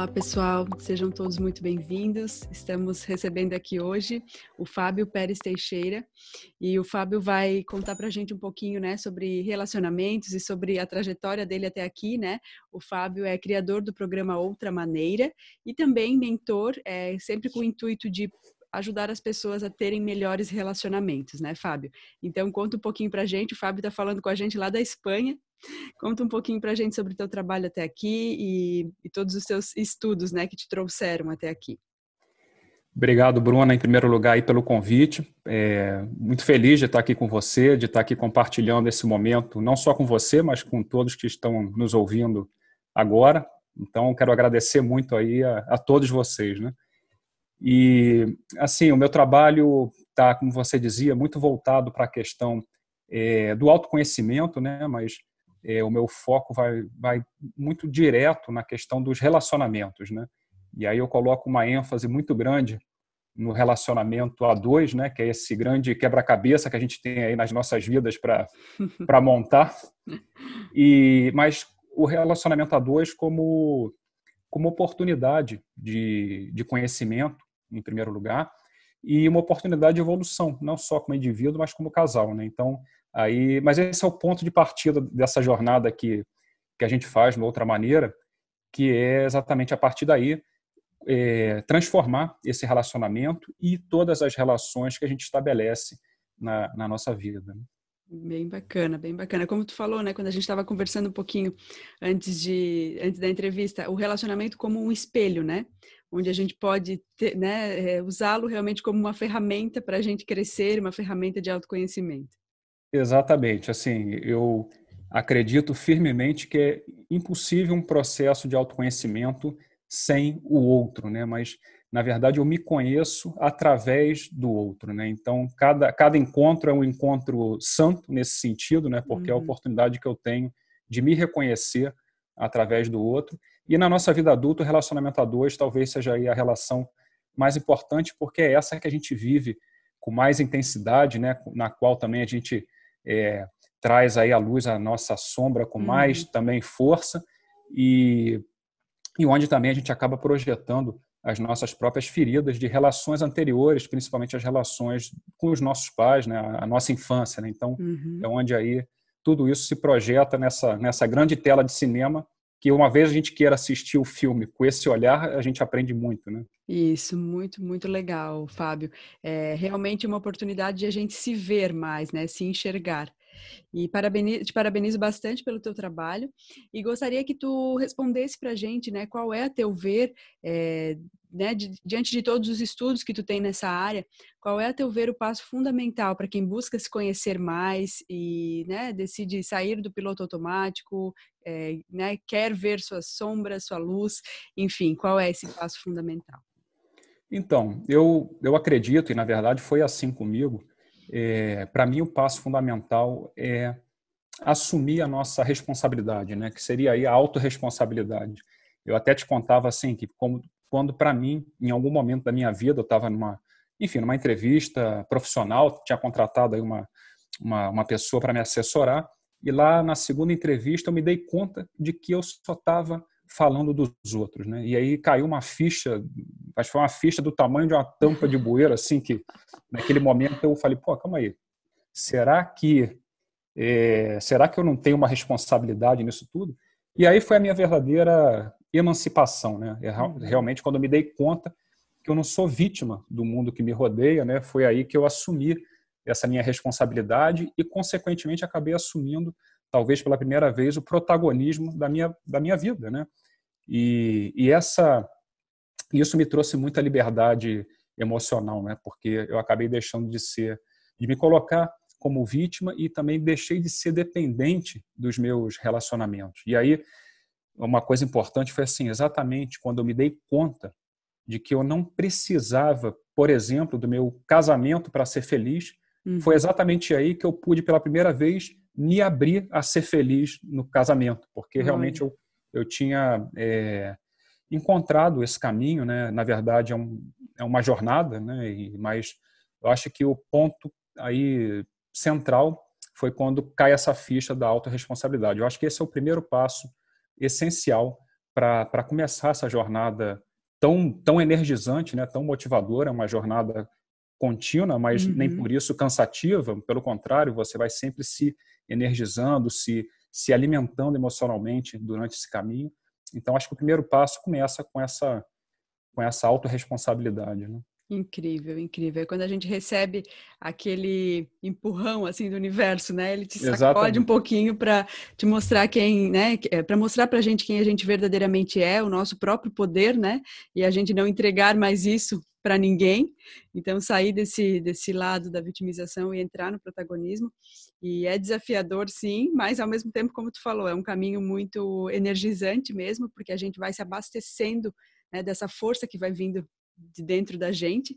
Olá, pessoal, sejam todos muito bem-vindos. Estamos recebendo aqui hoje o Fábio Pérez Teixeira e o Fábio vai contar para a gente um pouquinho né, sobre relacionamentos e sobre a trajetória dele até aqui. Né? O Fábio é criador do programa Outra Maneira e também mentor, é, sempre com o intuito de ajudar as pessoas a terem melhores relacionamentos, né, Fábio? Então, conta um pouquinho para a gente. O Fábio está falando com a gente lá da Espanha, Conta um pouquinho para a gente sobre o teu trabalho até aqui e, e todos os seus estudos né, que te trouxeram até aqui. Obrigado, Bruna, em primeiro lugar, aí, pelo convite. É, muito feliz de estar aqui com você, de estar aqui compartilhando esse momento, não só com você, mas com todos que estão nos ouvindo agora. Então, quero agradecer muito aí a, a todos vocês, né? E, assim, o meu trabalho está, como você dizia, muito voltado para a questão é, do autoconhecimento, né? Mas é, o meu foco vai, vai muito direto na questão dos relacionamentos, né? E aí eu coloco uma ênfase muito grande no relacionamento a dois, né? Que é esse grande quebra-cabeça que a gente tem aí nas nossas vidas para montar. E mas o relacionamento a dois como como oportunidade de, de conhecimento em primeiro lugar e uma oportunidade de evolução, não só como indivíduo, mas como casal, né? Então, aí, mas esse é o ponto de partida dessa jornada que que a gente faz de outra maneira, que é exatamente a partir daí é, transformar esse relacionamento e todas as relações que a gente estabelece na, na nossa vida. Né? Bem bacana, bem bacana. Como tu falou, né, quando a gente estava conversando um pouquinho antes de antes da entrevista, o relacionamento como um espelho, né? onde a gente pode né, eh, usá-lo realmente como uma ferramenta para a gente crescer, uma ferramenta de autoconhecimento. Exatamente. Assim, eu acredito firmemente que é impossível um processo de autoconhecimento sem o outro, né? Mas na verdade eu me conheço através do outro, né? Então cada, cada encontro é um encontro santo nesse sentido, né? Porque uhum. é a uhum. oportunidade que eu tenho de me reconhecer através do outro e na nossa vida adulta, o relacionamento a dois talvez seja a relação mais importante, porque é essa que a gente vive com mais intensidade, né? na qual também a gente é, traz aí à luz a nossa sombra com mais uhum. também força e, e onde também a gente acaba projetando as nossas próprias feridas de relações anteriores, principalmente as relações com os nossos pais, né? a, a nossa infância. Né? Então, uhum. é onde aí tudo isso se projeta nessa, nessa grande tela de cinema que uma vez a gente queira assistir o filme com esse olhar, a gente aprende muito, né? Isso, muito, muito legal, Fábio. É realmente uma oportunidade de a gente se ver mais, né? Se enxergar. E parabenizo, te parabenizo bastante pelo teu trabalho e gostaria que tu respondesse para a gente, né, qual é a teu ver é, né, diante de todos os estudos que tu tem nessa área, qual é, a teu ver, o passo fundamental para quem busca se conhecer mais e né, decide sair do piloto automático, é, né, quer ver sua sombra, sua luz, enfim, qual é esse passo fundamental? Então, eu, eu acredito, e na verdade foi assim comigo, é, para mim o passo fundamental é assumir a nossa responsabilidade, né, que seria aí a autorresponsabilidade. Eu até te contava assim que como quando para mim, em algum momento da minha vida, eu estava numa, enfim, numa entrevista profissional, tinha contratado aí uma, uma, uma pessoa para me assessorar, e lá na segunda entrevista eu me dei conta de que eu só estava falando dos outros, né? E aí caiu uma ficha, acho que foi uma ficha do tamanho de uma tampa de bueiro, assim, que naquele momento eu falei, pô, calma aí, será que é, será que eu não tenho uma responsabilidade nisso tudo? E aí foi a minha verdadeira emancipação, né? É uhum. realmente quando eu me dei conta que eu não sou vítima do mundo que me rodeia, né? Foi aí que eu assumi essa minha responsabilidade e, consequentemente, acabei assumindo, talvez pela primeira vez, o protagonismo da minha, da minha vida, né? E, e essa, isso me trouxe muita liberdade emocional, né? Porque eu acabei deixando de ser, de me colocar como vítima e também deixei de ser dependente dos meus relacionamentos. E aí uma coisa importante foi assim, exatamente quando eu me dei conta de que eu não precisava, por exemplo, do meu casamento para ser feliz, uhum. foi exatamente aí que eu pude pela primeira vez me abrir a ser feliz no casamento, porque realmente eu, eu tinha é, encontrado esse caminho, né? Na verdade é, um, é uma jornada, né? E, mas eu acho que o ponto aí central foi quando cai essa ficha da autorresponsabilidade. Eu acho que esse é o primeiro passo essencial para começar essa jornada tão, tão energizante, né, tão motivadora, é uma jornada contínua, mas uhum. nem por isso cansativa. Pelo contrário, você vai sempre se energizando, se, se alimentando emocionalmente durante esse caminho. Então, acho que o primeiro passo começa com essa, com essa autorresponsabilidade. Né? Incrível, incrível. É quando a gente recebe aquele empurrão assim do universo, né? Ele te sacode Exatamente. um pouquinho para te mostrar quem, né? É, para mostrar para a gente quem a gente verdadeiramente é, o nosso próprio poder, né? E a gente não entregar mais isso para ninguém. Então sair desse desse lado da vitimização e entrar no protagonismo. E é desafiador, sim, mas ao mesmo tempo, como tu falou, é um caminho muito energizante mesmo, porque a gente vai se abastecendo né, dessa força que vai vindo de dentro da gente.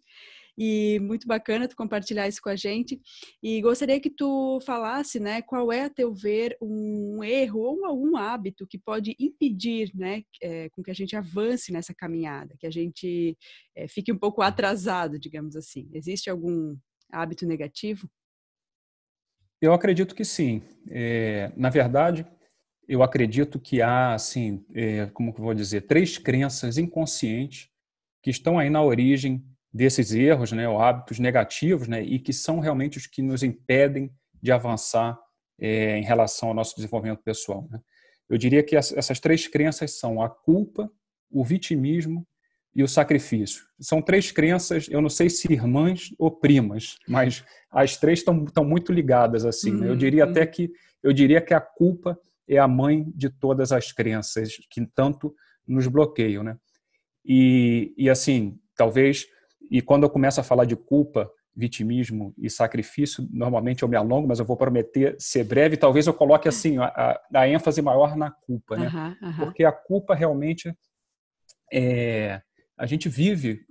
E muito bacana tu compartilhar isso com a gente. E gostaria que tu falasse, né, qual é a teu ver um erro ou algum hábito que pode impedir, né, é, com que a gente avance nessa caminhada, que a gente é, fique um pouco atrasado, digamos assim. Existe algum hábito negativo? Eu acredito que sim. É, na verdade, eu acredito que há, assim, é, como que eu vou dizer, três crenças inconscientes que estão aí na origem desses erros, né, ou hábitos negativos, né, e que são realmente os que nos impedem de avançar é, em relação ao nosso desenvolvimento pessoal. Né? Eu diria que essas três crenças são a culpa, o vitimismo e o sacrifício. São três crenças, eu não sei se irmãs ou primas, mas as três estão muito ligadas assim. Né? Eu diria até que eu diria que a culpa é a mãe de todas as crenças que tanto nos bloqueiam, né? E, e assim, talvez, e quando eu começo a falar de culpa, vitimismo e sacrifício, normalmente eu me alongo, mas eu vou prometer ser breve. Talvez eu coloque assim a, a ênfase maior na culpa, né? Uhum, uhum. Porque a culpa realmente é, a gente vive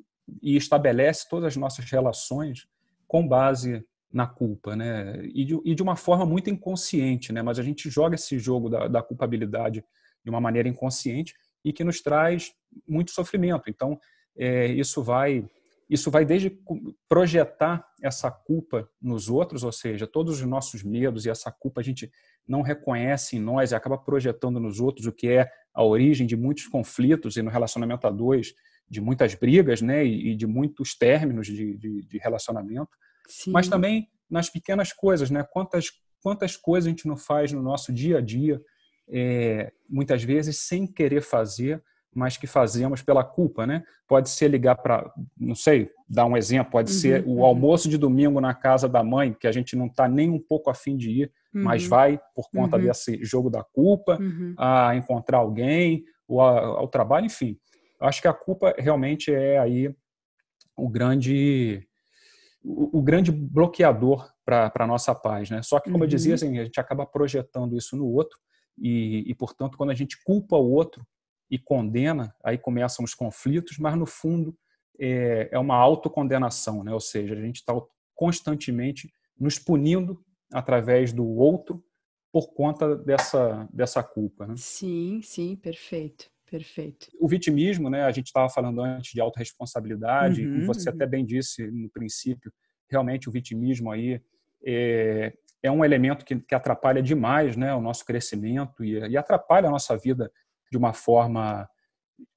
e estabelece todas as nossas relações com base na culpa, né? E de, e de uma forma muito inconsciente, né? Mas a gente joga esse jogo da, da culpabilidade de uma maneira inconsciente e que nos traz muito sofrimento. Então, é, isso vai isso vai desde projetar essa culpa nos outros, ou seja, todos os nossos medos e essa culpa a gente não reconhece em nós e acaba projetando nos outros, o que é a origem de muitos conflitos e no relacionamento a dois, de muitas brigas né, e de muitos términos de, de, de relacionamento. Sim. Mas também nas pequenas coisas, né? quantas, quantas coisas a gente não faz no nosso dia a dia é, muitas vezes sem querer fazer, mas que fazemos pela culpa, né? Pode ser ligar para, não sei, dar um exemplo, pode uhum. ser o uhum. almoço de domingo na casa da mãe, que a gente não está nem um pouco afim de ir, uhum. mas vai por conta uhum. desse jogo da culpa, uhum. a encontrar alguém, ou a, ao trabalho, enfim. Acho que a culpa realmente é aí o grande o, grande bloqueador para a nossa paz, né? Só que, como eu dizia, uhum. assim, a gente acaba projetando isso no outro, e, e, portanto, quando a gente culpa o outro e condena, aí começam os conflitos, mas, no fundo, é, é uma autocondenação, né? ou seja, a gente está constantemente nos punindo através do outro por conta dessa, dessa culpa. Né? Sim, sim, perfeito. Perfeito. O vitimismo, né, a gente estava falando antes de autorresponsabilidade, uhum, e você uhum. até bem disse no princípio, realmente o vitimismo aí é, é um elemento que, que atrapalha demais né, o nosso crescimento e, e atrapalha a nossa vida de uma forma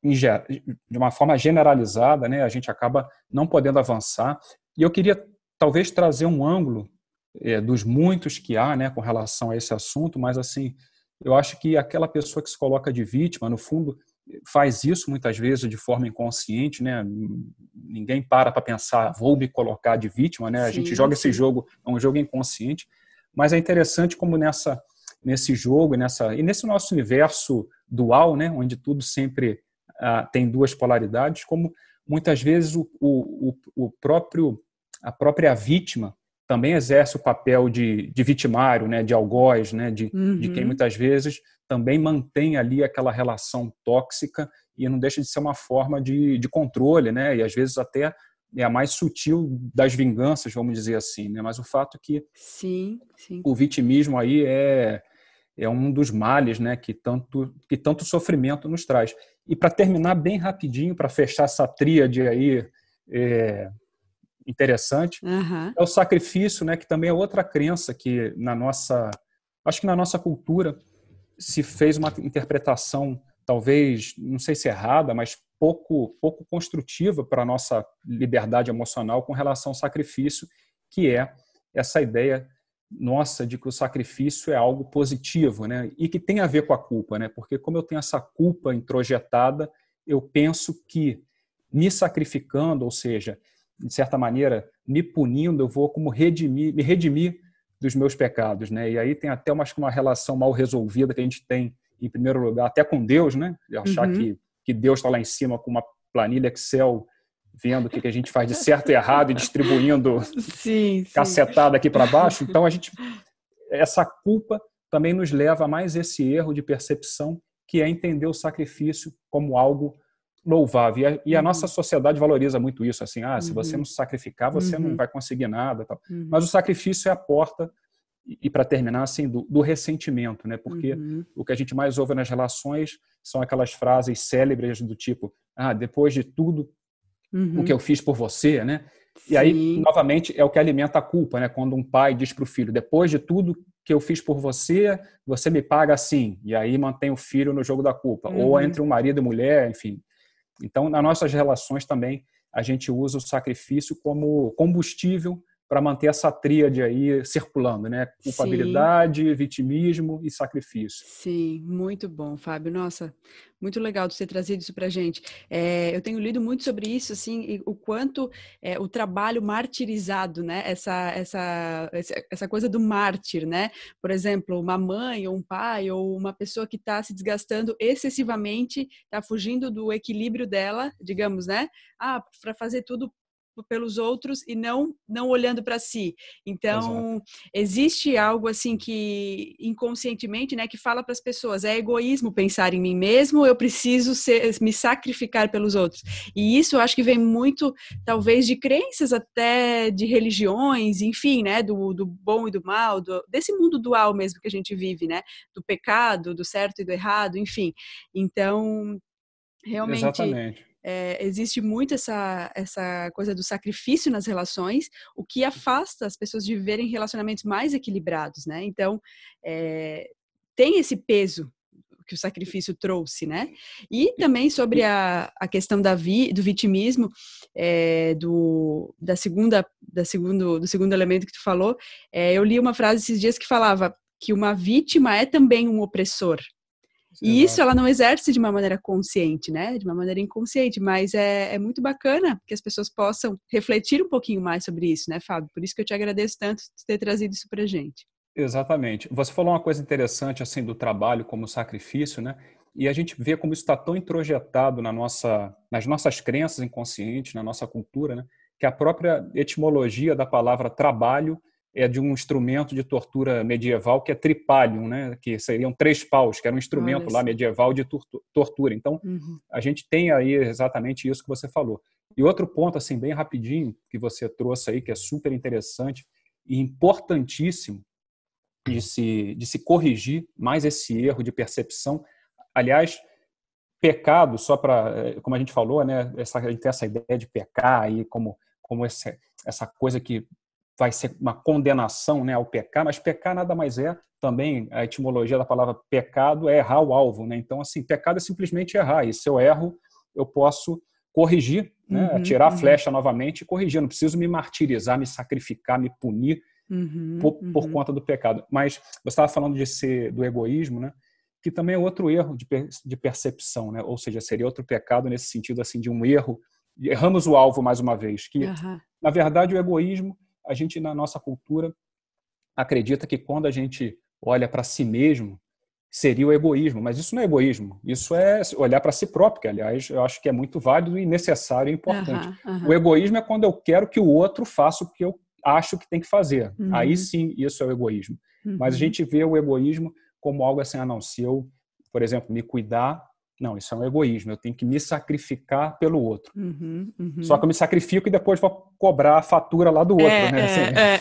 de uma forma generalizada, né? A gente acaba não podendo avançar. E eu queria talvez trazer um ângulo é, dos muitos que há, né, com relação a esse assunto, mas assim, eu acho que aquela pessoa que se coloca de vítima, no fundo, faz isso muitas vezes de forma inconsciente, né? Ninguém para para pensar, vou me colocar de vítima, né? A sim, gente joga sim. esse jogo, é um jogo inconsciente. Mas é interessante como nessa nesse jogo nessa e nesse nosso universo dual, né, onde tudo sempre ah, tem duas polaridades, como muitas vezes o, o, o próprio a própria vítima também exerce o papel de, de vitimário, né, de algoz, né, de, uhum. de quem uhum. muitas vezes também mantém ali aquela relação tóxica e não deixa de ser uma forma de, de controle, né, e às vezes até é a mais sutil das vinganças, vamos dizer assim, né? Mas o fato é que sim, sim. o vitimismo aí é é um dos males, né, que tanto que tanto sofrimento nos traz. E para terminar bem rapidinho, para fechar essa tríade aí é, interessante, uhum. é o sacrifício, né, que também é outra crença que na nossa, acho que na nossa cultura se fez uma interpretação talvez, não sei se errada, mas pouco, pouco construtiva para a nossa liberdade emocional com relação ao sacrifício, que é essa ideia nossa de que o sacrifício é algo positivo, né? E que tem a ver com a culpa, né? Porque como eu tenho essa culpa introjetada, eu penso que me sacrificando, ou seja, de certa maneira, me punindo, eu vou como redimir, me redimir dos meus pecados, né? E aí tem até uma, uma relação mal resolvida que a gente tem, em primeiro lugar, até com Deus, né? De achar uhum. que que Deus está lá em cima com uma planilha Excel vendo o que, que a gente faz de certo e errado e distribuindo sim, sim. cacetada aqui para baixo. Então a gente essa culpa também nos leva a mais esse erro de percepção que é entender o sacrifício como algo louvável. E a, e a uhum. nossa sociedade valoriza muito isso, assim, ah, se você uhum. não sacrificar, você uhum. não vai conseguir nada. Uhum. Mas o sacrifício é a porta e, para terminar, assim, do, do, ressentimento, né? Porque uhum. o que a gente mais ouve nas relações são aquelas frases célebres do tipo, ah, depois de tudo uhum. o que uhum. eu fiz por você, né? Sim. E aí, novamente, é o que alimenta a culpa, né? Quando um pai diz para o filho, depois de tudo que eu fiz por você, você me paga assim. E aí mantém o filho no jogo da culpa. Uhum. Ou entre um marido e mulher, enfim. Então, nas nossas relações também, a gente usa o sacrifício como combustível para manter essa tríade aí circulando, né? Culpabilidade, Sim. vitimismo e sacrifício. Sim, muito bom, Fábio. Nossa, muito legal de ter trazido isso para gente. É, eu tenho lido muito sobre isso, assim, o quanto é, o trabalho martirizado, né? Essa, essa, essa coisa do mártir, né? Por exemplo, uma mãe ou um pai ou uma pessoa que está se desgastando excessivamente, está fugindo do equilíbrio dela, digamos, né? Ah, para fazer tudo pelos outros e não não olhando para si. Então, Exato. existe algo assim que inconscientemente, né, que fala para as pessoas, é egoísmo pensar em mim mesmo, eu preciso ser, me sacrificar pelos outros. E isso eu acho que vem muito talvez de crenças até de religiões, enfim, né, do, do bom e do mal, do, desse mundo dual mesmo que a gente vive, né, do pecado, do certo e do errado, enfim. Então, realmente Exatamente é, existe muito essa, essa coisa do sacrifício nas relações, o que afasta as pessoas de viverem relacionamentos mais equilibrados, né? Então, é, tem esse peso que o sacrifício trouxe, né? E também sobre a, a questão da vi, do vitimismo, é, do, da segunda, da segundo, do segundo elemento que tu falou, é, eu li uma frase esses dias que falava que uma vítima é também um opressor, e isso ela não exerce de uma maneira consciente, né? De uma maneira inconsciente, mas é, é muito bacana que as pessoas possam refletir um pouquinho mais sobre isso, né, Fábio? Por isso que eu te agradeço tanto de ter trazido isso pra gente. Exatamente. Você falou uma coisa interessante, assim, do trabalho como sacrifício, né? E a gente vê como isso está tão introjetado na nossa, nas nossas crenças inconscientes, na nossa cultura, né? Que a própria etimologia da palavra trabalho é de um instrumento de tortura medieval que é tripalium, né? que seriam três paus, que era um instrumento lá medieval de tortura. Então, uhum. a gente tem aí exatamente isso que você falou. E outro ponto, assim, bem rapidinho, que você trouxe aí, que é super interessante e importantíssimo de se, de se corrigir mais esse erro de percepção. Aliás, pecado, só para, eh, como a gente falou, né? Essa, a gente tem essa ideia de pecar aí como, como essa, essa coisa que vai ser uma condenação né, ao pecar, mas pecar nada mais é também a etimologia da palavra pecado é errar o alvo, né? Então assim, pecado é simplesmente errar. E se eu erro, eu posso corrigir, né? Uhum, tirar uhum. a flecha novamente e corrigir. Não preciso me martirizar, me sacrificar, me punir uhum, por, por, uhum. conta do pecado. Mas você estava falando de ser do egoísmo, né? Que também é outro erro de, de percepção, né? Ou seja, seria outro pecado nesse sentido assim de um erro. Erramos o alvo mais uma vez. Que na verdade o egoísmo a gente, na nossa cultura, acredita que quando a gente olha para si mesmo, seria o egoísmo. Mas isso não é egoísmo, isso é olhar para si próprio, que, aliás, eu acho que é muito válido e necessário e importante. Uhum, uhum. O egoísmo é quando eu quero que o outro faça o que eu acho que tem que fazer. Uhum. Aí sim, isso é o egoísmo. Mas a uhum. gente vê o egoísmo como algo assim, ah, não, se eu, por exemplo, me cuidar, não, isso é um egoísmo. Eu tenho que me sacrificar pelo outro. Uhum, uhum. Só que eu me sacrifico e depois vou cobrar a fatura lá do é, outro, é, né? É, assim. é.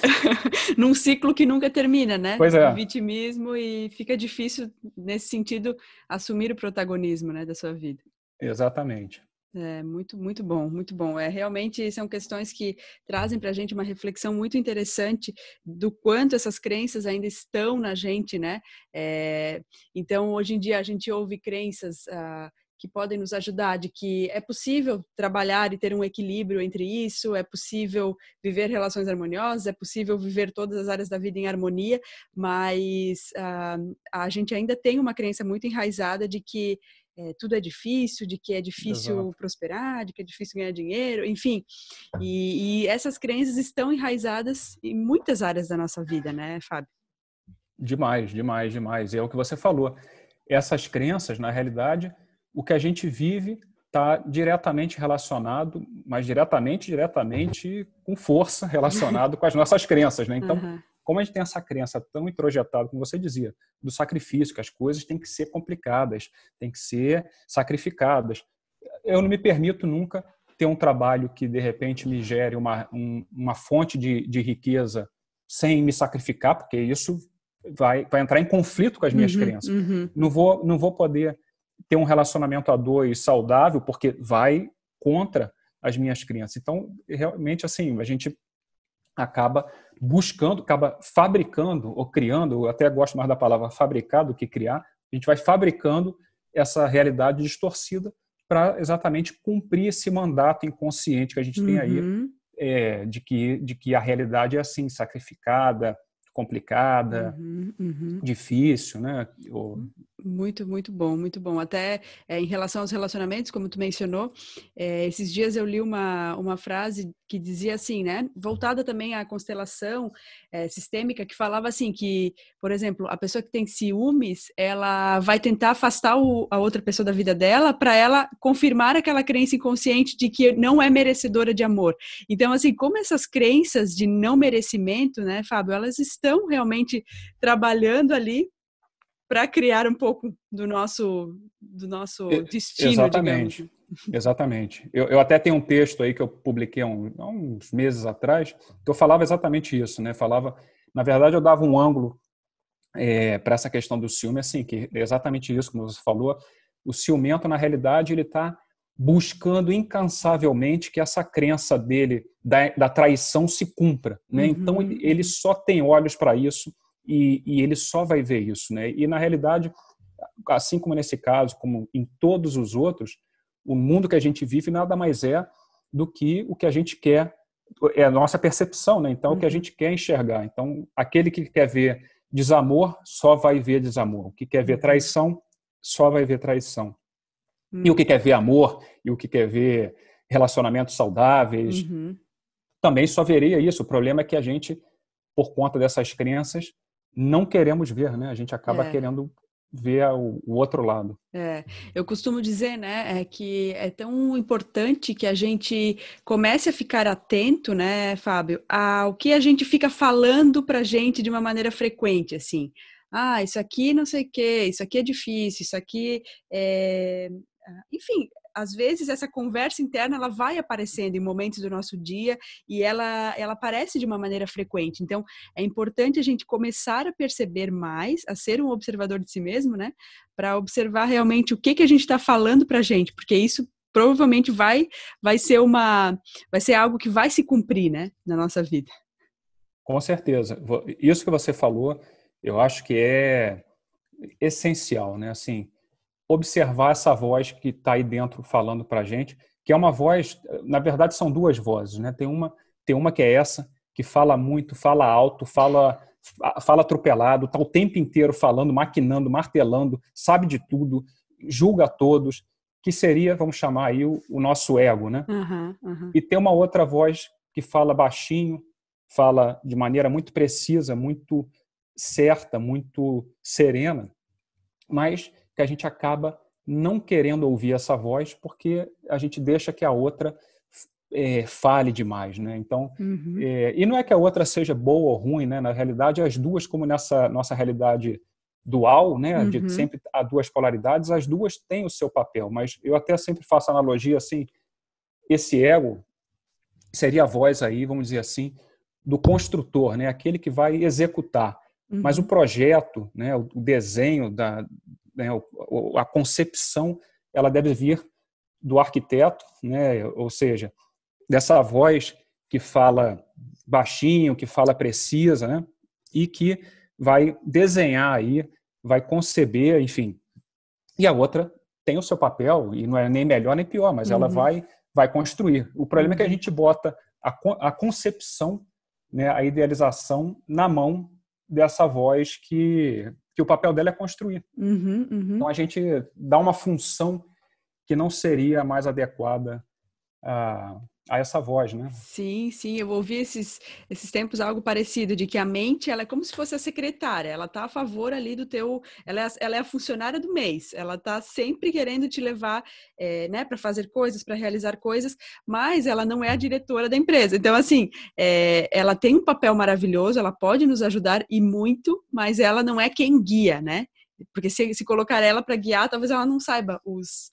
Num ciclo que nunca termina, né? Pois é. O vitimismo e fica difícil, nesse sentido, assumir o protagonismo né, da sua vida. Exatamente. É, muito, muito bom, muito bom. É, realmente são questões que trazem para a gente uma reflexão muito interessante do quanto essas crenças ainda estão na gente, né? É, então, hoje em dia, a gente ouve crenças. Ah, que podem nos ajudar, de que é possível trabalhar e ter um equilíbrio entre isso, é possível viver relações harmoniosas, é possível viver todas as áreas da vida em harmonia, mas ah, a gente ainda tem uma crença muito enraizada de que é, tudo é difícil, de que é difícil Exato. prosperar, de que é difícil ganhar dinheiro, enfim. É. E, e, essas crenças estão enraizadas em muitas áreas da nossa vida, né, Fábio? Demais, demais, demais. E é o que você falou. Essas crenças, na realidade, o que a gente vive está diretamente relacionado, mas diretamente, diretamente, com força relacionado com as nossas crenças, né? Então, uhum como a gente tem essa crença tão introjetada, como você dizia, do sacrifício, que as coisas têm que ser complicadas, têm que ser sacrificadas. Eu não me permito nunca ter um trabalho que, de repente, me gere uma, um, uma fonte de, de riqueza sem me sacrificar, porque isso vai, vai entrar em conflito com as minhas uhum, crenças. Uhum. Não, vou, não vou poder ter um relacionamento a dois saudável, porque vai contra as minhas crenças. Então, realmente, assim, a gente acaba buscando, acaba fabricando ou criando, eu até gosto mais da palavra fabricar do que criar, a gente vai fabricando essa realidade distorcida para exatamente cumprir esse mandato inconsciente que a gente uhum. tem aí uhum. é, de, que, de que a realidade é assim, sacrificada, complicada, uhum, uhum. difícil, né? Ou, muito, muito bom, muito bom. Até é, em relação aos relacionamentos, como tu mencionou, é, esses dias eu li uma, uma frase que dizia assim, né? Voltada também à constelação é, sistêmica, que falava assim que, por exemplo, a pessoa que tem ciúmes, ela vai tentar afastar o, a outra pessoa da vida dela para ela confirmar aquela crença inconsciente de que não é merecedora de amor. Então, assim, como essas crenças de não merecimento, né, Fábio, elas estão realmente trabalhando ali para criar um pouco do nosso do nosso destino, Exatamente. Digamos. Exatamente. Eu, eu até tenho um texto aí que eu publiquei há, um, há uns meses atrás, que eu falava exatamente isso, né? Falava, na verdade, eu dava um ângulo é, para essa questão do ciúme, assim, que é exatamente isso, como você falou, o ciumento, na realidade, ele está buscando incansavelmente que essa crença dele da, da traição se cumpra. Né? Então, uhum. Então, ele, ele só tem olhos para isso, e, e ele só vai ver isso, né? E na realidade, assim como nesse caso, como em todos os outros, o mundo que a gente vive nada mais é do que o que a gente quer, é a nossa percepção, né? Então, uhum. o que a uhum. gente quer enxergar. Então, aquele que quer ver desamor só vai ver desamor. O que quer ver uhum. traição só vai ver traição. Uhum. E o que quer ver amor e o que quer ver relacionamentos saudáveis uhum. também só veria isso. O problema é que a gente, por conta dessas crenças, não queremos ver, né? A gente acaba é. querendo ver o, outro lado. É, eu costumo dizer, né, é que é tão importante que a gente comece a ficar atento, né, Fábio, ao que a gente fica falando para gente de uma maneira frequente, assim. Ah, isso aqui não sei o quê, isso aqui é difícil, isso aqui é... Ah, enfim, às vezes essa conversa interna ela vai aparecendo em momentos do nosso dia e ela ela aparece de uma maneira frequente. Então é importante a gente começar a perceber mais, a ser um observador de si mesmo, né? Para observar realmente o que que a gente está falando para gente, porque isso provavelmente vai vai ser uma vai ser algo que vai se cumprir, né, na nossa vida. Com certeza. Isso que você falou, eu acho que é essencial, né? Assim, observar essa voz que está aí dentro falando para a gente, que é uma voz, na verdade são duas vozes, né? Tem uma, tem uma que é essa, que fala muito, fala alto, fala fala atropelado, está o tempo inteiro falando, maquinando, martelando, sabe de tudo, julga todos, que seria, vamos chamar aí, o, o nosso ego, né? Uhum, uhum. E tem uma outra voz que fala baixinho, fala de maneira muito precisa, muito certa, muito serena, mas que a gente acaba não querendo ouvir essa voz porque a gente deixa que a outra é, fale demais, né? Então, uhum. é, e não é que a outra seja boa ou ruim, né? Na realidade, as duas, como nessa nossa realidade dual, né? Uhum. De sempre há duas polaridades, as duas têm o seu papel. Mas eu até sempre faço analogia assim: esse ego seria a voz aí, vamos dizer assim, do construtor, né? Aquele que vai executar. Uhum. Mas o uhum. projeto, né? O desenho da, né, a concepção ela deve vir do arquiteto, né, ou seja, dessa voz que fala baixinho, que fala precisa, né, e que vai desenhar aí, vai conceber, enfim. E a outra tem o seu papel e não é nem melhor nem pior, mas uhum. ela vai vai construir. O problema é que a uhum. gente bota a, a concepção, né, a idealização na mão dessa voz que que o papel dela é construir. Uhum, uhum. Então a gente dá uma função que não seria mais adequada a, a essa voz, né? Sim, sim, eu ouvi esses, esses tempos algo parecido, de que a mente, ela é como se fosse a secretária, ela tá a favor ali do teu, ela é, ela é a funcionária do mês, ela tá sempre querendo te levar, é, né, para fazer coisas, para realizar coisas, mas ela não é a diretora da empresa, então assim, é, ela tem um papel maravilhoso, ela pode nos ajudar e muito, mas ela não é quem guia, né? Porque se, se colocar ela para guiar, talvez ela não saiba os,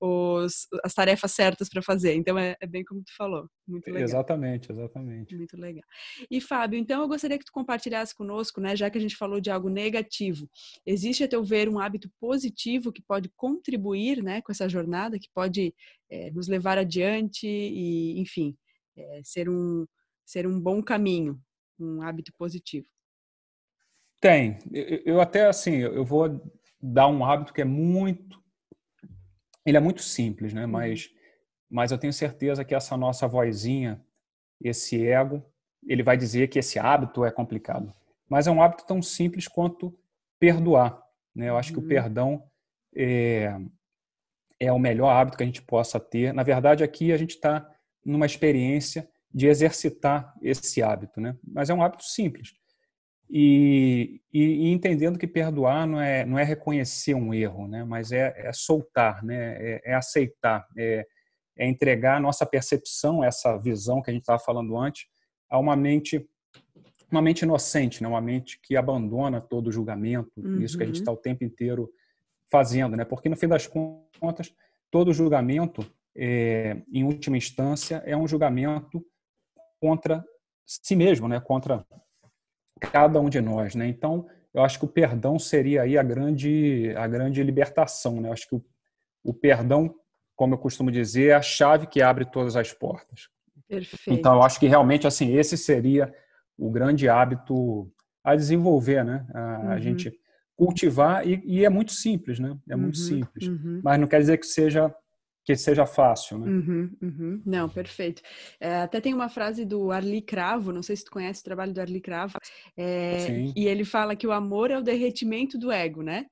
os as tarefas certas para fazer. Então é, é, bem como tu falou. Muito legal. Exatamente, exatamente. Muito legal. E Fábio, então eu gostaria que tu compartilhasse conosco, né, já que a gente falou de algo negativo. Existe, a teu ver, um hábito positivo que pode contribuir né, com essa jornada, que pode é, nos levar adiante e, enfim, é, ser, um, ser um bom caminho, um hábito positivo? Tem. Eu, eu até, assim, eu vou dar um hábito que é muito. Ele é muito simples, né? Mas, mas eu tenho certeza que essa nossa vozinha, esse ego, ele vai dizer que esse hábito é complicado. Mas é um hábito tão simples quanto perdoar. Né? Eu acho uhum. que o uhum. perdão é, é o melhor hábito que a gente possa ter. Na verdade, aqui a gente está numa experiência de exercitar esse hábito, né? Mas é um hábito simples. E, e, e, entendendo que perdoar não é, não é reconhecer um erro, né? mas é, é soltar, né? é, é aceitar, é, é, entregar a nossa percepção, essa visão que a gente estava falando antes, a uma mente uma mente inocente, né? uma mente que abandona todo o julgamento, uhum. isso que a gente está uhum. o tempo inteiro fazendo, né? porque no fim das contas, todo julgamento, é, em última instância, é um julgamento contra si mesmo, né? contra cada um de nós, né? Então, eu acho que o perdão seria aí a grande a grande libertação, né? Eu acho que o, o perdão, como eu costumo dizer, é a chave que abre todas as portas. Perfeito. Então, eu acho que realmente assim, esse seria o grande hábito a desenvolver, né? A, uhum. a gente cultivar e, e, é muito simples, né? É muito uhum. simples, uhum. mas não quer dizer que seja que seja fácil, né? Uhum, uhum. Não, perfeito. É, até tem uma frase do Arli Cravo, não sei se tu conhece o trabalho do Arli Cravo, é, e ele fala que o amor é o derretimento do ego, né?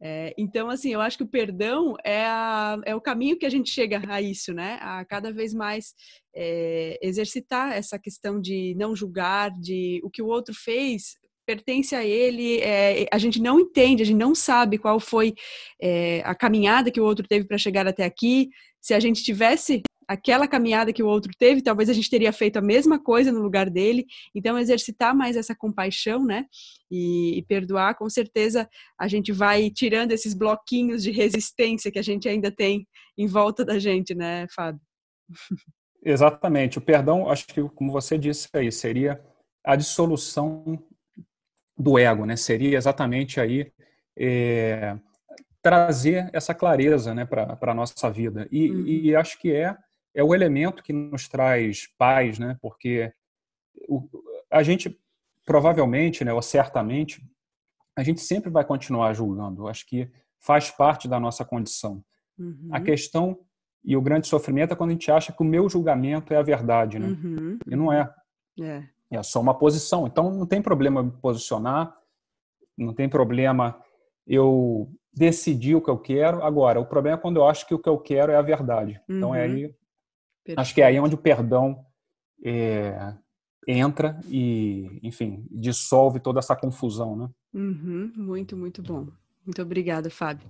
É, então, assim, eu acho que o perdão é, a, é o caminho que a gente chega a isso, né? A cada vez mais é, exercitar essa questão de não julgar, de o que o outro fez, pertence a ele, é, a gente não entende, a gente não sabe qual foi é, a caminhada que o outro teve para chegar até aqui. Se a gente tivesse aquela caminhada que o outro teve, talvez a gente teria feito a mesma coisa no lugar dele. Então, exercitar mais essa compaixão, né? E, e, perdoar, com certeza a gente vai tirando esses bloquinhos de resistência que a gente ainda tem em volta da gente, né, Fábio? Exatamente. O perdão, acho que, como você disse aí, seria a dissolução do ego, né? Seria exatamente aí é, trazer essa clareza, né, para a nossa vida. E, uhum. e, acho que é é o elemento que nos traz paz, né? Porque o, a gente provavelmente, né, ou certamente, a gente sempre vai continuar julgando. Acho que faz parte da nossa condição. Uhum. A questão e o grande sofrimento é quando a gente acha que o meu julgamento é a verdade, né? Uhum. E não é. É. É só uma posição. Então não tem problema me posicionar, não tem problema eu decidir o que eu quero. Agora, o problema é quando eu acho que o que eu quero é a verdade. Uhum. Então é uhum. aí. Perfeito. Acho que é aí onde o perdão é, entra e, enfim, dissolve toda essa confusão, né? Uhum. Muito, muito bom. Muito obrigada, Fábio.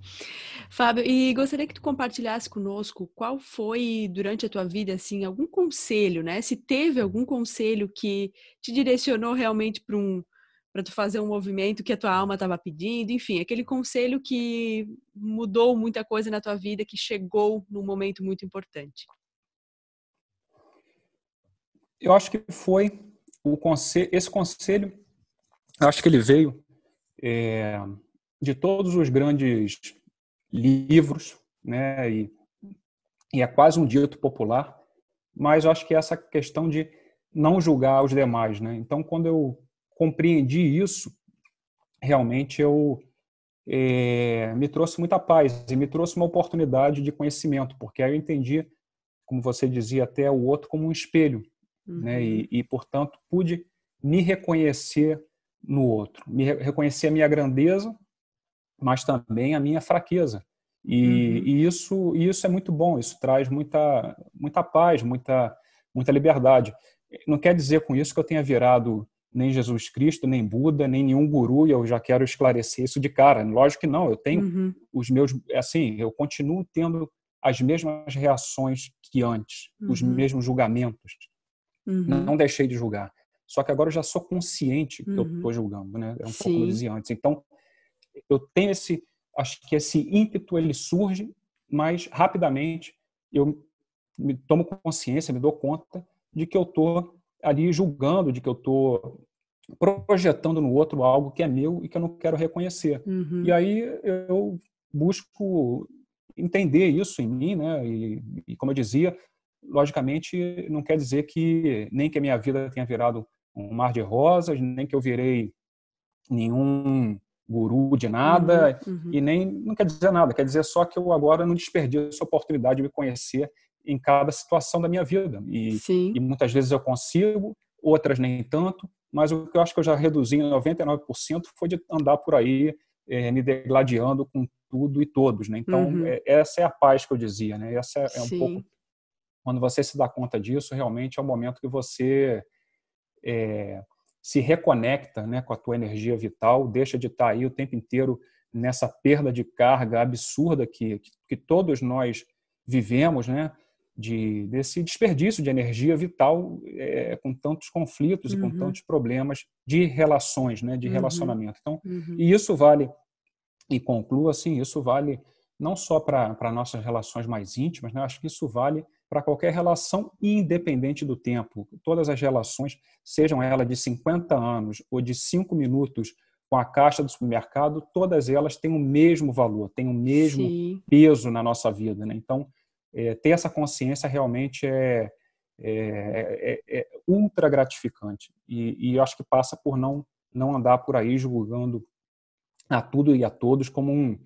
Fábio, e gostaria que tu compartilhasse conosco qual foi, durante a tua vida, assim, algum conselho, né? Se teve algum conselho que te direcionou realmente para um para tu fazer um movimento que a tua alma estava pedindo, enfim, aquele conselho que mudou muita coisa na tua vida, que chegou num momento muito importante. Eu acho que foi o conselho, esse conselho, eu acho que ele veio é de todos os grandes livros, né? E, e é quase um dito popular, mas eu acho que é essa questão de não julgar os demais, né? Então, quando eu compreendi isso, realmente eu é, me trouxe muita paz e me trouxe uma oportunidade de conhecimento, porque aí eu entendi, como você dizia, até o outro como um espelho, uhum. né? E, uhum. e, portanto, pude me reconhecer no outro, me reconhecer a minha grandeza mas também a minha fraqueza. E, uhum. e, isso, isso é muito bom, isso traz muita, muita paz, muita, muita liberdade. Não quer dizer com isso que eu tenha virado nem Jesus Cristo, nem Buda, nem nenhum guru, e eu já quero esclarecer isso de cara. Lógico que não, eu tenho uhum. os meus. É assim, eu continuo tendo as mesmas reações que antes, uhum. os mesmos julgamentos. Não, uhum. não deixei de julgar. Só que agora eu já sou consciente que eu estou uhum. julgando, né? É um Sim. pouco dizia antes. Então, eu tenho esse, acho que esse ímpeto ele surge, mas rapidamente eu me tomo consciência, me dou conta de que eu estou ali julgando, de que eu estou projetando no outro algo que é meu e que eu não quero reconhecer. Uhum. E aí eu busco entender isso em mim, né? E, e, como eu dizia, logicamente não quer dizer que nem que a minha vida tenha virado um mar de rosas, nem que eu virei nenhum guru de nada uhum, uhum. e nem não quer dizer nada, quer dizer só que eu agora não desperdiço a oportunidade de me conhecer em cada situação da minha vida. E, e, muitas vezes eu consigo, outras nem tanto, mas o que eu acho que eu já reduzi em 99% foi de andar por aí eh, me degladiando com tudo e todos. Né? Então, uhum. é, essa é a paz que eu dizia. Né? Essa é, é um pouco. Quando você se dá conta disso, realmente é o momento que você. É, se reconecta né, com a tua energia vital, deixa de estar aí o tempo inteiro nessa perda de carga absurda que, que todos nós vivemos, né? De, desse desperdício de energia vital é, com tantos conflitos uhum. e com uhum. tantos problemas de relações, né, de uhum. relacionamento. Então, uhum. e isso vale, e concluo assim, isso vale não só para nossas relações mais íntimas, né, acho que isso vale para qualquer relação, independente do tempo. Todas as relações, sejam elas de 50 anos ou de 5 minutos com a caixa do supermercado, todas elas têm o mesmo valor, têm o mesmo Sim. peso na nossa vida. Né? Então, é, ter essa consciência realmente é, é, é, é, é ultra gratificante. E, e, acho que passa por não, não andar por aí julgando a tudo e a todos como um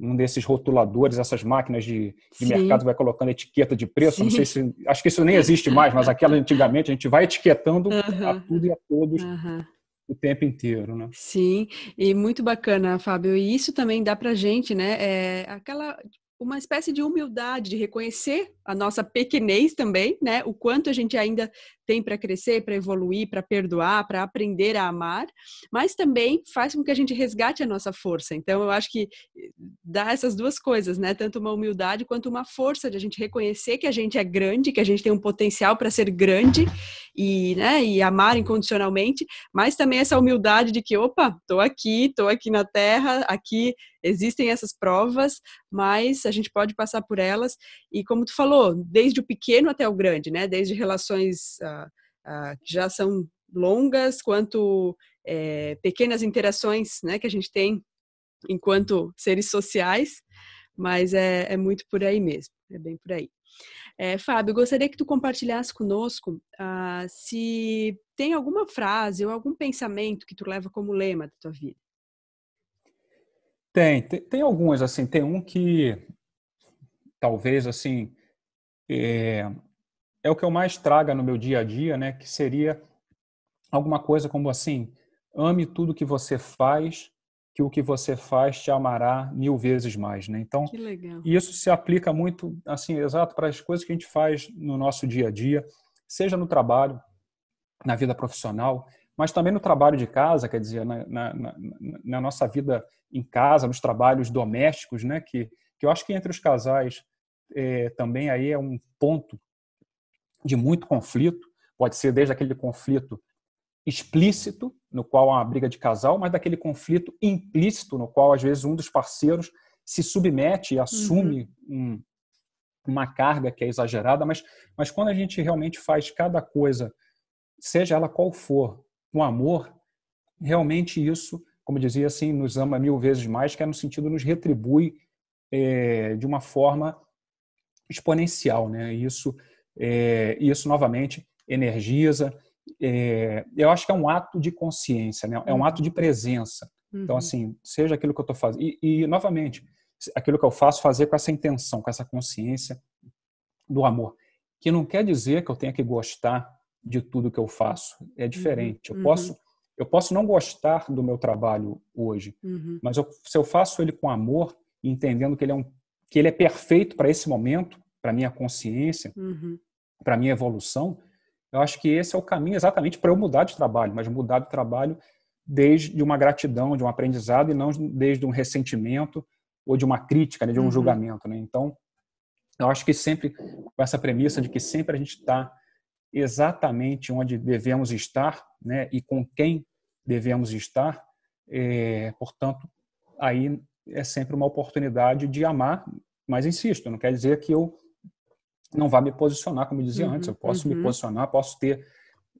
um desses rotuladores, essas máquinas de, de mercado vai colocando etiqueta de preço. Não sei se. Acho que isso nem existe mais, mas aquela antigamente a gente vai etiquetando uhum. a tudo e a todos. Uhum. O tempo inteiro, né? Sim, e muito bacana, Fábio. E isso também dá pra gente, né? É, aquela uma espécie de humildade de reconhecer a nossa pequenez também, né? O quanto a gente ainda tem para crescer, para evoluir, para perdoar, para aprender a amar, mas também faz com que a gente resgate a nossa força. Então, eu acho que eh, dá essas duas coisas, né? Tanto uma humildade quanto uma força de a gente reconhecer que a gente é grande, que a gente tem um potencial para ser grande e, né, e amar incondicionalmente, mas também essa humildade de que, opa, tô aqui, tô aqui na terra, aqui existem essas provas, mas a gente pode passar por elas e como tu falou, desde o pequeno até o grande, né? Desde relações ah, ah, que já são longas, quanto é, pequenas interações né, que a gente tem enquanto seres sociais, mas é, é muito por aí mesmo, é bem por aí. É, Fábio, gostaria que tu compartilhasse conosco ah, se tem alguma frase ou algum pensamento que tu leva como lema da tua vida. Tem, tem, tem algumas, assim, tem um que talvez, assim, é, é o que eu mais traga no meu dia a dia, né? Que seria alguma coisa como assim: ame tudo que você faz, que o que você faz te amará mil vezes mais, né? Então, isso se aplica muito, assim, exato, para as coisas que a gente faz no nosso dia a dia, seja no trabalho, na vida profissional, mas também no trabalho de casa, quer dizer, na, na, na, na nossa vida em casa, nos trabalhos domésticos, né? Que, que eu acho que entre os casais é, também aí é um ponto de muito conflito, pode ser desde aquele conflito explícito, no qual há uma briga de casal, mas daquele conflito implícito, no qual às vezes um dos parceiros se submete e uhum. assume uhum. um, uma carga que é exagerada, mas, mas quando a gente realmente faz cada coisa, seja ela qual for, com amor, realmente isso, como dizia assim, nos ama mil vezes mais, que é no sentido nos retribui é, de uma forma exponencial, né? Isso é, isso, novamente, energiza. É, eu acho que é um ato de consciência, né? é um ato de presença. Então, uhum. Então, assim, seja aquilo que eu estou fazendo. E, e, novamente, aquilo que eu faço, fazer com essa intenção, com essa consciência do amor. Que não quer dizer que eu tenha que gostar de tudo que eu faço. É uhum. diferente. Uhum. Eu posso. Eu posso não gostar do meu trabalho hoje, uhum. mas eu, se eu faço ele com amor, entendendo que ele é, um, que ele é perfeito para esse momento, para minha consciência, uhum para minha evolução, eu acho que esse é o caminho exatamente para eu mudar de trabalho, mas mudar de trabalho desde uma gratidão, de um aprendizado e não desde um ressentimento ou de uma crítica, né, de um uhum. julgamento. Né? Então, eu acho que sempre com essa premissa de que sempre a gente está exatamente onde devemos estar né, e com quem devemos estar, é, portanto, aí é sempre uma oportunidade de amar, mas insisto, não quer dizer que eu não vá me posicionar, como eu dizia uhum, antes. Eu posso uhum. me posicionar, posso ter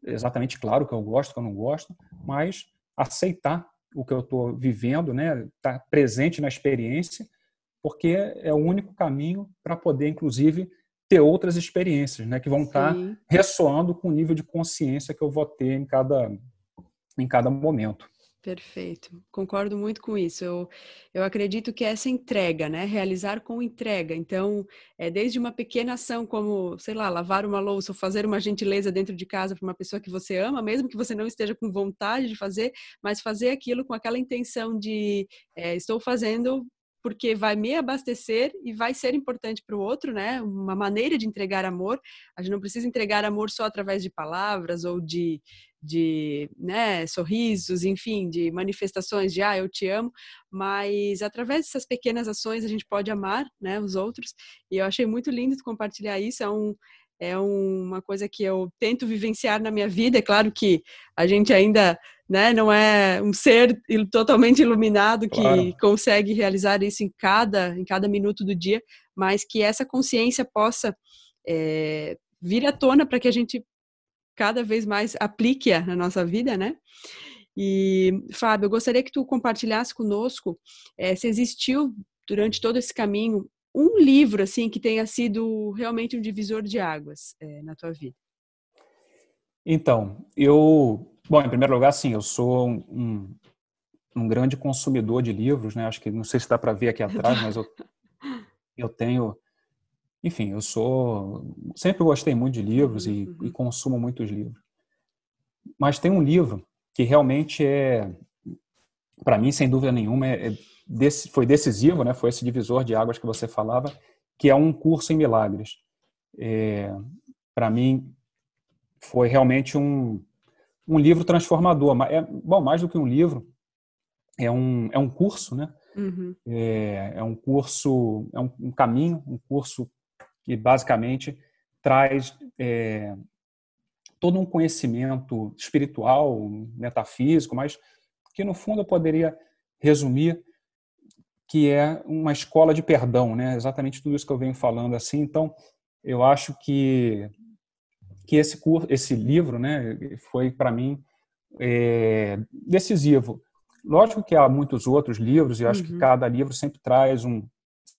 exatamente claro o que eu gosto, o que eu não gosto, mas aceitar o que eu estou vivendo, né? Estar tá presente na experiência, porque é o único caminho para poder, inclusive, ter outras experiências, né? Que vão estar tá ressoando com o nível de consciência que eu vou ter em cada em cada momento. Perfeito, concordo muito com isso. Eu, eu acredito que essa entrega, né? Realizar com entrega. Então, é desde uma pequena ação como, sei lá, lavar uma louça ou fazer uma gentileza dentro de casa para uma pessoa que você ama, mesmo que você não esteja com vontade de fazer, mas fazer aquilo com aquela intenção de é, estou fazendo porque vai me abastecer e vai ser importante para o outro, né? Uma maneira de entregar amor. A gente não precisa entregar amor só através de palavras ou de de né, sorrisos, enfim, de manifestações de ah, eu te amo, mas através dessas pequenas ações a gente pode amar né, os outros. E eu achei muito lindo compartilhar isso. É um, é uma coisa que eu tento vivenciar na minha vida. É claro que a gente ainda né, não é um ser totalmente iluminado que claro. consegue realizar isso em cada, em cada minuto do dia, mas que essa consciência possa é, vir à tona para que a gente cada vez mais aplique-a na nossa vida, né? E, Fábio, eu gostaria que tu compartilhasse conosco é, se existiu durante todo esse caminho um livro assim que tenha sido realmente um divisor de águas é, na tua vida. Então, eu, bom, em primeiro lugar, sim, eu sou um, um, um grande consumidor de livros, né? Acho que não sei se dá para ver aqui atrás, mas eu, eu tenho enfim, eu sou. Sempre gostei muito de livros e, uhum. e, consumo muitos livros. Mas tem um livro que realmente é. Para mim, sem dúvida nenhuma, é, é desse, foi decisivo, né? foi esse divisor de águas que você falava, que é Um Curso em Milagres. É, Para mim, foi realmente um, um livro transformador. É, bom, mais do que um livro, é um, é um curso, né? Uhum. É, é um curso, é um, um caminho, um curso que basicamente traz é, todo um conhecimento espiritual, metafísico, mas que no fundo eu poderia resumir que é uma escola de perdão, né? Exatamente tudo isso que eu venho falando assim. Então, eu acho que que esse curso, esse livro, né, foi para mim é, decisivo. Lógico que há muitos outros livros e acho uhum. que cada livro sempre traz um,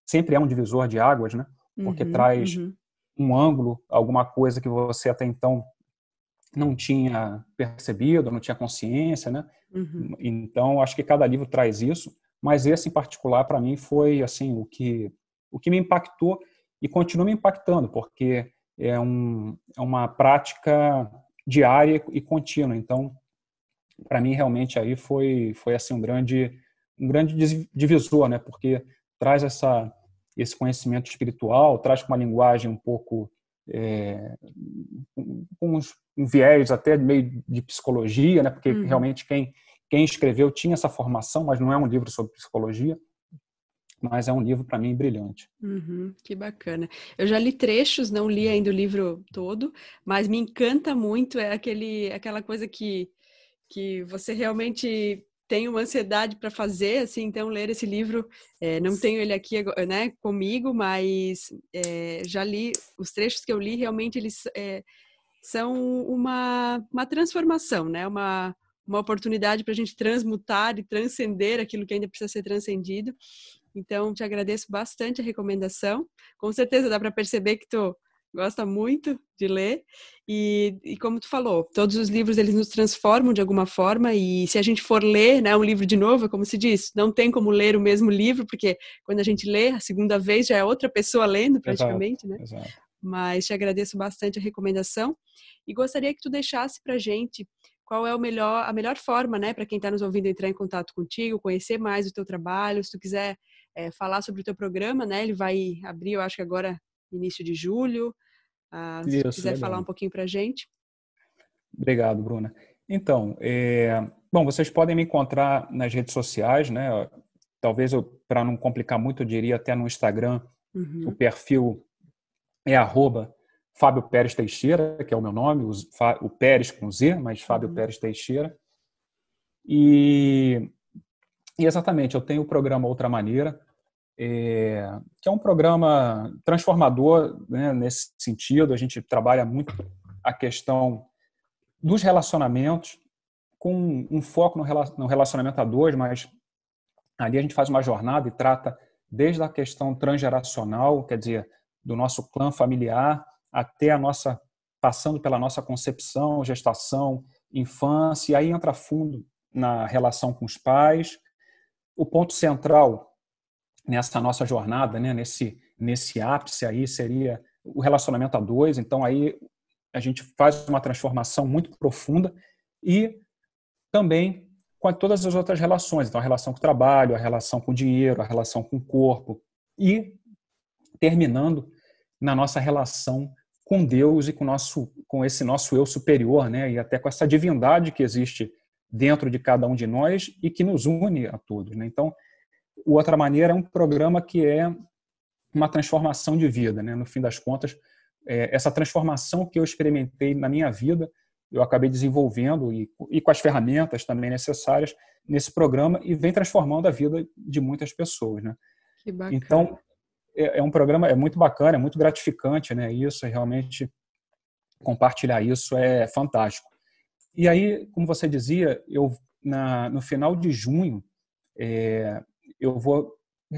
sempre é um divisor de águas, né? porque uhum, traz uhum. um ângulo, alguma coisa que você até então não tinha percebido, não tinha consciência, né? Uhum. Então, acho que cada livro traz isso, mas esse em particular para mim foi assim o que o que me impactou e continua me impactando, porque é, um, é uma prática diária e contínua. Então, para mim realmente aí foi foi assim um grande um grande divisor, né? Porque traz essa esse conhecimento espiritual, traz com uma linguagem um pouco é, com uns um viés até meio de psicologia, né? porque uhum. realmente quem, quem escreveu tinha essa formação, mas não é um livro sobre psicologia, mas é um livro para mim brilhante. Uhum, que bacana. Eu já li trechos, não li ainda o livro todo, mas me encanta muito é aquele, aquela coisa que que você realmente tenho uma ansiedade para fazer, assim, então ler esse livro, é, não tenho ele aqui né, comigo, mas é, já li, os trechos que eu li, realmente eles é, são uma, uma transformação, né, uma, uma oportunidade para a gente transmutar e transcender aquilo que ainda precisa ser transcendido. Então, te agradeço bastante a recomendação. Com certeza dá para perceber que tu gosta muito de ler e, e, como tu falou, todos os livros eles nos transformam de alguma forma e se a gente for ler, né, um livro de novo, como se diz, não tem como ler o mesmo livro porque quando a gente lê a segunda vez já é outra pessoa lendo praticamente, exato, né? Exato. Mas te agradeço bastante a recomendação e gostaria que tu deixasse para gente qual é melhor, a melhor forma, né, para quem está nos ouvindo entrar em contato contigo, conhecer mais o teu trabalho, se tu quiser é, falar sobre o teu programa, né, ele vai abrir, eu acho que agora início de julho. Ah, se Isso, quiser legal. falar um pouquinho para a gente. Obrigado, Bruna. Então, é... bom, vocês podem me encontrar nas redes sociais, né? Talvez eu, para não complicar muito, eu diria até no Instagram, uhum. o perfil é arroba Fábio Pérez Teixeira, que é o meu nome, o Pérez com Z, mas Fábio uhum. Pérez Teixeira. E, e, exatamente, eu tenho o programa Outra Maneira, é, que é um programa transformador né, nesse sentido. A gente trabalha muito a questão dos relacionamentos, com um foco no relacionamento a dois, mas ali a gente faz uma jornada e trata desde a questão transgeracional, quer dizer, do nosso clã familiar, até a nossa, passando pela nossa concepção, gestação, infância, e aí entra fundo na relação com os pais. O ponto central nessa nossa jornada, né? nesse, nesse ápice aí, seria o relacionamento a dois. Então, aí a gente faz uma transformação muito profunda e também com todas as outras relações. Então, a relação com o trabalho, a relação com o dinheiro, a relação com o corpo e terminando na nossa relação com Deus e com, nosso, com esse nosso eu superior, né? e até com essa divindade que existe dentro de cada um de nós e que nos une a todos. Né? Então, o Outra Maneira é um programa que é uma transformação de vida, né? No fim das contas, é, essa transformação que eu experimentei na minha vida, eu acabei desenvolvendo e, e com as ferramentas também necessárias nesse programa e vem transformando a vida de muitas pessoas, né? Que bacana. Então, é, é um programa, é muito bacana, é muito gratificante, né? Isso, é realmente compartilhar isso é fantástico. E aí, como você dizia, eu na, no final de junho, é, eu vou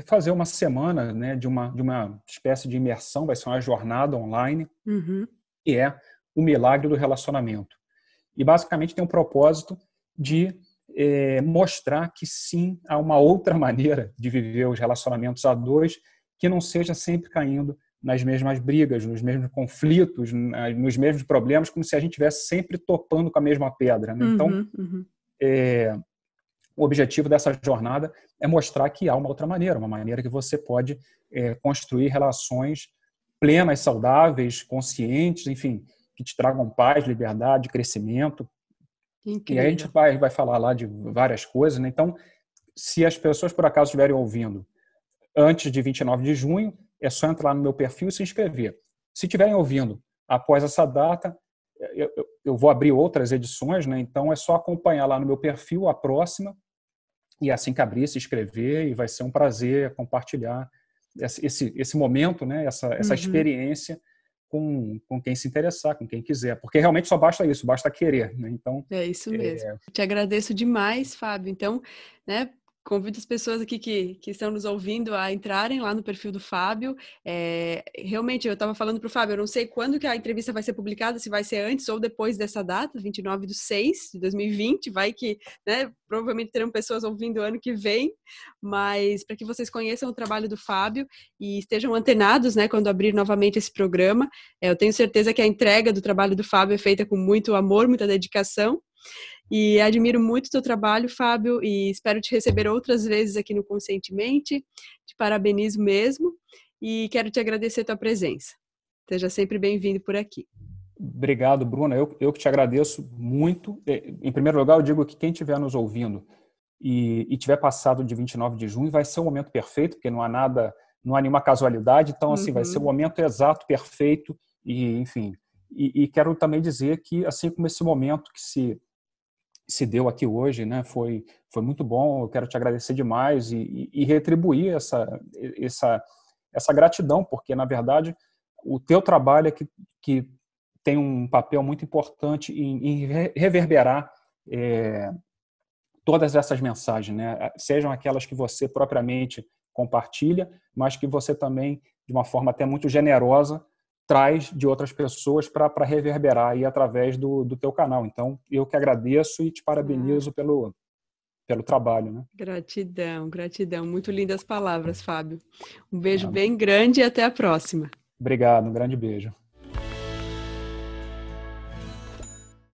fazer uma semana né, de, uma, de uma espécie de imersão, vai ser uma jornada online, uhum. que é o milagre do relacionamento. E basicamente tem um propósito de é, mostrar que sim, há uma outra maneira de viver os relacionamentos a dois que não seja sempre caindo nas mesmas brigas, nos mesmos conflitos, nos mesmos problemas, como se a gente estivesse sempre topando com a mesma pedra. Né? Então, uhum, uhum. É, o objetivo dessa jornada é mostrar que há uma outra maneira, uma maneira que você pode é, construir relações plenas, saudáveis, conscientes, enfim, que te tragam paz, liberdade, crescimento. Incrível. E aí a gente vai, vai falar lá de várias coisas. Né? Então, se as pessoas por acaso estiverem ouvindo antes de 29 de junho, é só entrar no meu perfil e se inscrever. Se estiverem ouvindo após essa data, eu, eu, eu, vou abrir outras edições, né? então é só acompanhar lá no meu perfil a próxima e é assim que abrir, se inscrever, e vai ser um prazer compartilhar esse, esse momento, né? essa, essa uhum. experiência com, com quem se interessar, com quem quiser, porque realmente só basta isso, basta querer, né? Então é isso é, mesmo. É... Te agradeço demais, Fábio. Então, né? Convido as pessoas aqui que, que estão nos ouvindo a entrarem lá no perfil do Fábio. É, realmente, eu estava falando para o Fábio, eu não sei quando que a entrevista vai ser publicada, se vai ser antes ou depois dessa data, 29 de 6 de 2020, vai que, né, provavelmente terão pessoas ouvindo ano que vem, mas para que vocês conheçam o trabalho do Fábio e estejam antenados, né, quando abrir novamente esse programa. É, eu tenho certeza que a entrega do trabalho do Fábio é feita com muito amor, muita dedicação. E admiro muito o teu trabalho, Fábio, e espero te receber outras vezes aqui no Conscientemente. Te parabenizo mesmo e quero te agradecer a tua presença. Seja sempre bem-vindo por aqui. Obrigado, Bruna. Eu, eu que te agradeço muito. É, em primeiro lugar, eu digo que quem estiver nos ouvindo e, e tiver passado de 29 de junho vai ser o um momento perfeito, porque não há nada, não há nenhuma casualidade. Então, assim, uhum. vai ser o um uhum. momento exato, perfeito e, enfim. E, e quero também dizer que, assim como esse momento que se se deu aqui hoje, né? Foi, foi muito bom. Eu quero te agradecer demais e, e, e retribuir essa, essa, essa gratidão, porque na verdade o teu trabalho é que, que tem um papel muito importante em, em reverberar é, todas essas mensagens, né? Sejam aquelas que você propriamente compartilha, mas que você também, de uma forma até muito generosa, traz de outras pessoas para reverberar aí através do, do teu canal. Então, eu que agradeço e te parabenizo ah. pelo, pelo trabalho. Né? Gratidão, gratidão. Muito lindas palavras, Fábio. Um beijo bem grande e até a próxima. Obrigado, um grande beijo.